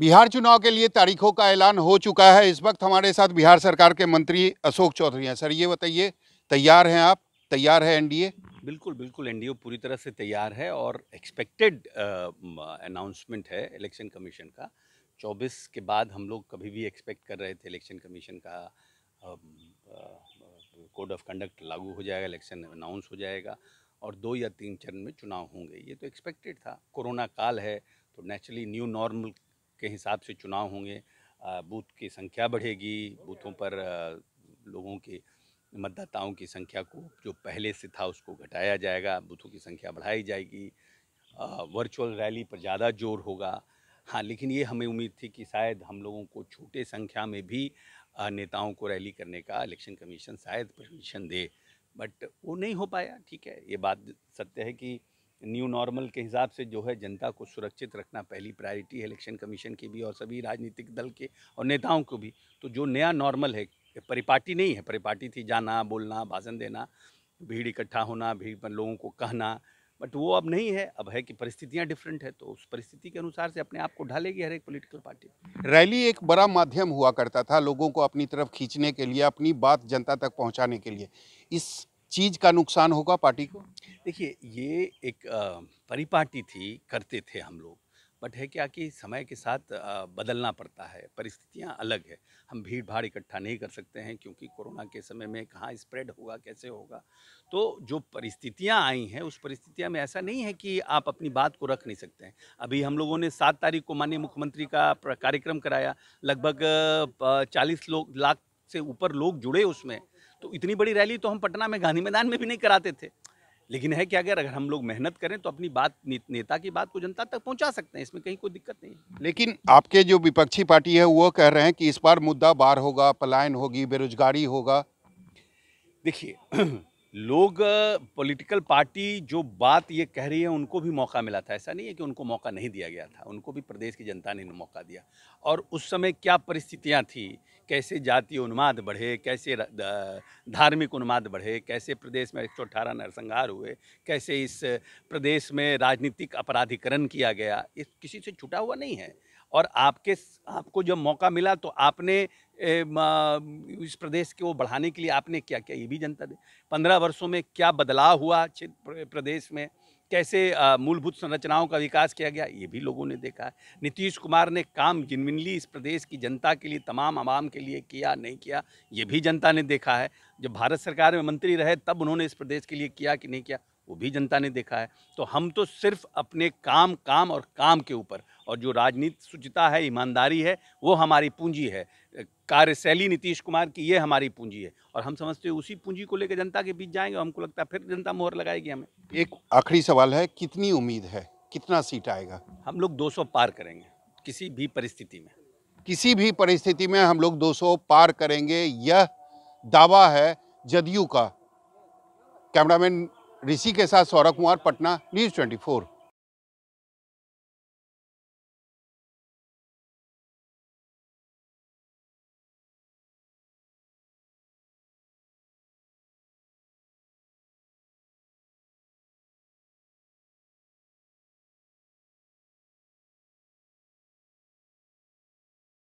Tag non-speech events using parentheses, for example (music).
बिहार चुनाव के लिए तारीखों का ऐलान हो चुका है इस वक्त हमारे साथ बिहार सरकार के मंत्री अशोक चौधरी हैं सर ये बताइए तैयार हैं आप तैयार है एनडीए बिल्कुल बिल्कुल एनडीए पूरी तरह से तैयार है और एक्सपेक्टेड अनाउंसमेंट है इलेक्शन कमीशन का 24 के बाद हम लोग कभी भी एक्सपेक्ट कर रहे थे इलेक्शन कमीशन का कोड ऑफ कंडक्ट लागू हो जाएगा इलेक्शन अनाउंस हो जाएगा और दो या तीन चरण में चुनाव होंगे ये तो एक्सपेक्टेड था कोरोना काल है तो नेचुरली न्यू नॉर्मल के हिसाब से चुनाव होंगे बूथ की संख्या बढ़ेगी बूथों पर लोगों के मतदाताओं की संख्या को जो पहले से था उसको घटाया जाएगा बूथों की संख्या बढ़ाई जाएगी वर्चुअल रैली पर ज़्यादा जोर होगा हाँ लेकिन ये हमें उम्मीद थी कि शायद हम लोगों को छोटे संख्या में भी नेताओं को रैली करने का इलेक्शन कमीशन शायद परमिशन दे बट वो नहीं हो पाया ठीक है ये बात सत्य है कि न्यू नॉर्मल के हिसाब से जो है जनता को सुरक्षित रखना पहली प्रायोरिटी है इलेक्शन कमीशन की भी और सभी राजनीतिक दल के और नेताओं को भी तो जो नया नॉर्मल है परिपाटी नहीं है परिपाटी थी जाना बोलना भाषण देना भीड़ इकट्ठा होना भीड़ पर लोगों को कहना बट वो अब नहीं है अब है कि परिस्थितियां डिफरेंट है तो उस परिस्थिति के अनुसार से अपने आप को ढालेगी हर एक पॉलिटिकल पार्टी रैली एक बड़ा माध्यम हुआ करता था लोगों को अपनी तरफ खींचने के लिए अपनी बात जनता तक पहुंचाने के लिए इस चीज़ का नुकसान होगा पार्टी को देखिए ये एक परिपाटी थी करते थे हम लोग बट है क्या कि समय के साथ बदलना पड़ता है परिस्थितियाँ अलग है हम भीड़ भाड़ इकट्ठा नहीं कर सकते हैं क्योंकि कोरोना के समय में कहाँ स्प्रेड होगा कैसे होगा तो जो परिस्थितियाँ आई हैं उस परिस्थितियाँ में ऐसा नहीं है कि आप अपनी बात को रख नहीं सकते हैं अभी हम लोगों ने सात तारीख को माननीय मुख्यमंत्री का कार्यक्रम कराया लगभग चालीस लोग लाख से ऊपर लोग जुड़े उसमें तो इतनी बड़ी रैली तो हम पटना में गांधी मैदान में भी नहीं कराते थे लेकिन है क्या अगर अगर हम लोग मेहनत करें तो अपनी बात नेता की बात को जनता तक पहुंचा सकते हैं इसमें कहीं कोई दिक्कत नहीं लेकिन आपके जो विपक्षी पार्टी है वो कह रहे हैं कि इस बार मुद्दा बार होगा पलायन होगी बेरोजगारी होगा देखिए (clears throat) लोग पॉलिटिकल पार्टी जो बात ये कह रही है उनको भी मौका मिला था ऐसा नहीं है कि उनको मौका नहीं दिया गया था उनको भी प्रदेश की जनता ने मौका दिया और उस समय क्या परिस्थितियां थी कैसे जातीय उन्माद बढ़े कैसे धार्मिक उन्माद बढ़े कैसे प्रदेश में एक सौ अठारह नरसंहार हुए कैसे इस प्रदेश में राजनीतिक अपराधिकरण किया गया इस किसी से छुटा हुआ नहीं है और आपके आपको जब मौका मिला तो आपने इस प्रदेश को बढ़ाने के लिए आपने क्या किया ये भी जनता दे पंद्रह वर्षों में क्या बदलाव हुआ प्रदेश में कैसे मूलभूत संरचनाओं का विकास किया गया ये भी लोगों ने देखा है नीतीश कुमार ने काम जिनविनली इस प्रदेश की जनता के लिए तमाम आवाम के लिए किया नहीं किया ये भी जनता ने देखा है जब भारत सरकार में मंत्री रहे तब उन्होंने इस प्रदेश के लिए किया कि नहीं किया वो भी जनता ने देखा है तो हम तो सिर्फ अपने काम काम और काम के ऊपर और जो राजनीति शुचिता है ईमानदारी है वो हमारी पूंजी है कार्यशैली नीतीश कुमार की ये हमारी पूंजी है और हम समझते हैं उसी पूंजी को लेकर जनता के बीच जाएंगे हमको लगता है फिर जनता मोहर लगाएगी हमें एक आखिरी सवाल है कितनी उम्मीद है कितना सीट आएगा हम लोग 200 पार करेंगे किसी भी परिस्थिति में किसी भी परिस्थिति में हम लोग 200 पार करेंगे यह दावा है जदयू का कैमरामैन ऋषि के साथ सौरभ कुमार पटना न्यूज़ फोर